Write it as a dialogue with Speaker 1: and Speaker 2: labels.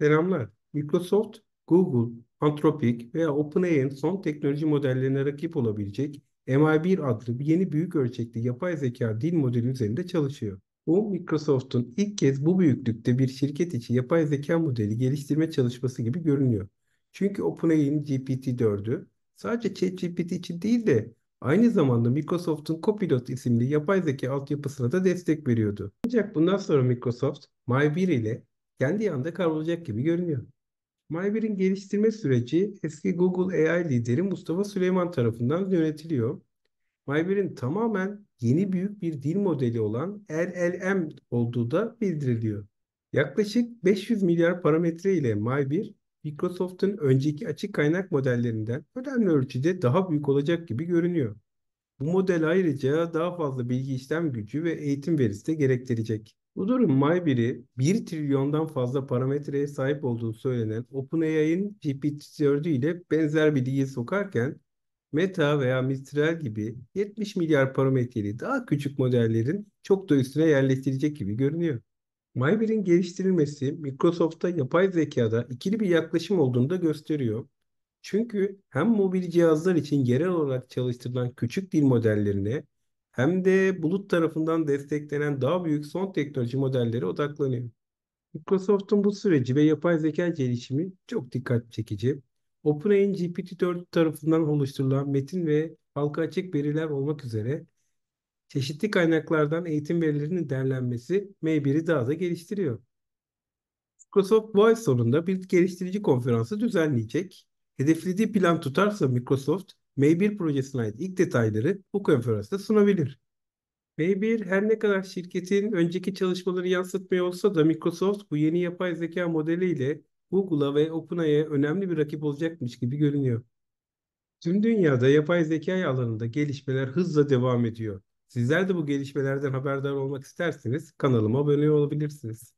Speaker 1: Selamlar. Microsoft, Google, Anthropic veya OpenAI'nin son teknoloji modellerine rakip olabilecek MI1 adlı yeni büyük ölçekli yapay zeka dil modeli üzerinde çalışıyor. Bu Microsoft'un ilk kez bu büyüklükte bir şirket için yapay zeka modeli geliştirme çalışması gibi görünüyor. Çünkü OpenAI'nin GPT-4'ü sadece ChatGPT için değil de aynı zamanda Microsoft'un Copilot isimli yapay zeka altyapısına da destek veriyordu. Ancak bundan sonra Microsoft, My1 ile kendi yanında kavrulacak gibi görünüyor. MyBear'in geliştirme süreci eski Google AI lideri Mustafa Süleyman tarafından yönetiliyor. MyBear'in tamamen yeni büyük bir dil modeli olan LLM olduğu da bildiriliyor. Yaklaşık 500 milyar parametre ile MyBear, Microsoft'un önceki açık kaynak modellerinden önemli ölçüde daha büyük olacak gibi görünüyor. Bu model ayrıca daha fazla bilgi işlem gücü ve eğitim verisi de gerektirecek. Bu durum Maybiri 1 trilyondan fazla parametreye sahip olduğu söylenen OpenAI'nin GPT-4 ile benzer bir dil sokarken Meta veya Mistral gibi 70 milyar parametreli daha küçük modellerin çok da üstüne yerleştirecek gibi görünüyor. Mayber'in geliştirilmesi Microsoft'ta yapay zekada ikili bir yaklaşım olduğunu da gösteriyor. Çünkü hem mobil cihazlar için genel olarak çalıştırılan küçük dil modellerine hem de bulut tarafından desteklenen daha büyük son teknoloji modelleri odaklanıyor. Microsoft'un bu süreci ve yapay zeka gelişimi çok dikkat çekici. OpenAI'nin GPT-4 tarafından oluşturulan metin ve halka açık veriler olmak üzere çeşitli kaynaklardan eğitim verilerinin derlenmesi M1'i daha da geliştiriyor. Microsoft bu ay sonunda bir geliştirici konferansı düzenleyecek. Hedeflediği plan tutarsa Microsoft M1 projesine ait ilk detayları bu konferansta sunabilir. M1 her ne kadar şirketin önceki çalışmaları yansıtmıyor olsa da Microsoft bu yeni yapay zeka modeliyle Google'a ve OpenAI'ye önemli bir rakip olacakmış gibi görünüyor. Tüm dünyada yapay zeka alanında gelişmeler hızla devam ediyor. Sizler de bu gelişmelerden haberdar olmak isterseniz kanalıma abone olabilirsiniz.